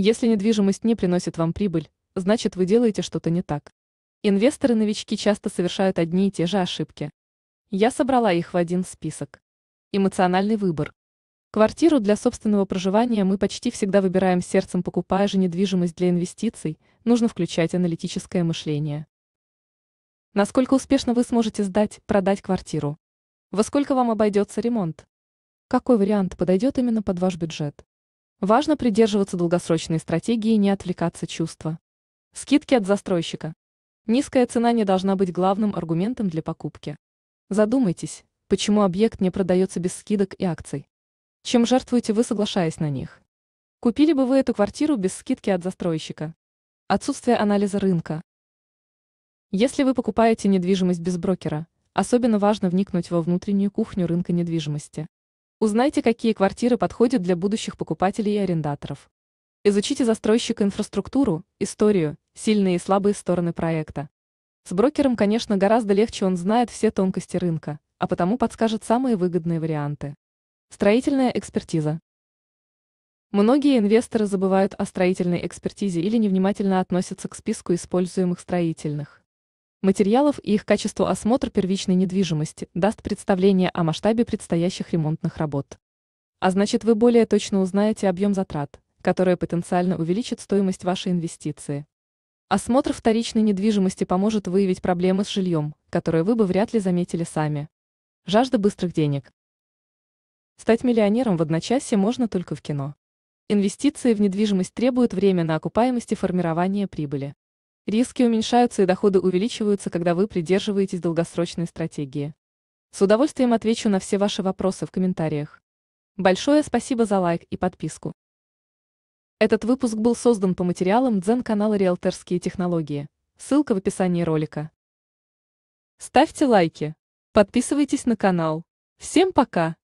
Если недвижимость не приносит вам прибыль, значит вы делаете что-то не так. Инвесторы-новички часто совершают одни и те же ошибки. Я собрала их в один список. Эмоциональный выбор. Квартиру для собственного проживания мы почти всегда выбираем сердцем, покупая же недвижимость для инвестиций, нужно включать аналитическое мышление. Насколько успешно вы сможете сдать, продать квартиру? Во сколько вам обойдется ремонт? Какой вариант подойдет именно под ваш бюджет? Важно придерживаться долгосрочной стратегии и не отвлекаться чувства. Скидки от застройщика. Низкая цена не должна быть главным аргументом для покупки. Задумайтесь, почему объект не продается без скидок и акций. Чем жертвуете вы, соглашаясь на них? Купили бы вы эту квартиру без скидки от застройщика? Отсутствие анализа рынка. Если вы покупаете недвижимость без брокера, особенно важно вникнуть во внутреннюю кухню рынка недвижимости. Узнайте, какие квартиры подходят для будущих покупателей и арендаторов. Изучите застройщик инфраструктуру, историю, сильные и слабые стороны проекта. С брокером, конечно, гораздо легче он знает все тонкости рынка, а потому подскажет самые выгодные варианты. Строительная экспертиза. Многие инвесторы забывают о строительной экспертизе или невнимательно относятся к списку используемых строительных материалов и их качество осмотр первичной недвижимости даст представление о масштабе предстоящих ремонтных работ. А значит, вы более точно узнаете объем затрат, которые потенциально увеличат стоимость вашей инвестиции. Осмотр вторичной недвижимости поможет выявить проблемы с жильем, которые вы бы вряд ли заметили сами. Жажда быстрых денег. Стать миллионером в одночасье можно только в кино. Инвестиции в недвижимость требуют время на окупаемость и формирование прибыли. Риски уменьшаются и доходы увеличиваются, когда вы придерживаетесь долгосрочной стратегии. С удовольствием отвечу на все ваши вопросы в комментариях. Большое спасибо за лайк и подписку. Этот выпуск был создан по материалам Дзен-канала «Риэлторские технологии». Ссылка в описании ролика. Ставьте лайки. Подписывайтесь на канал. Всем пока!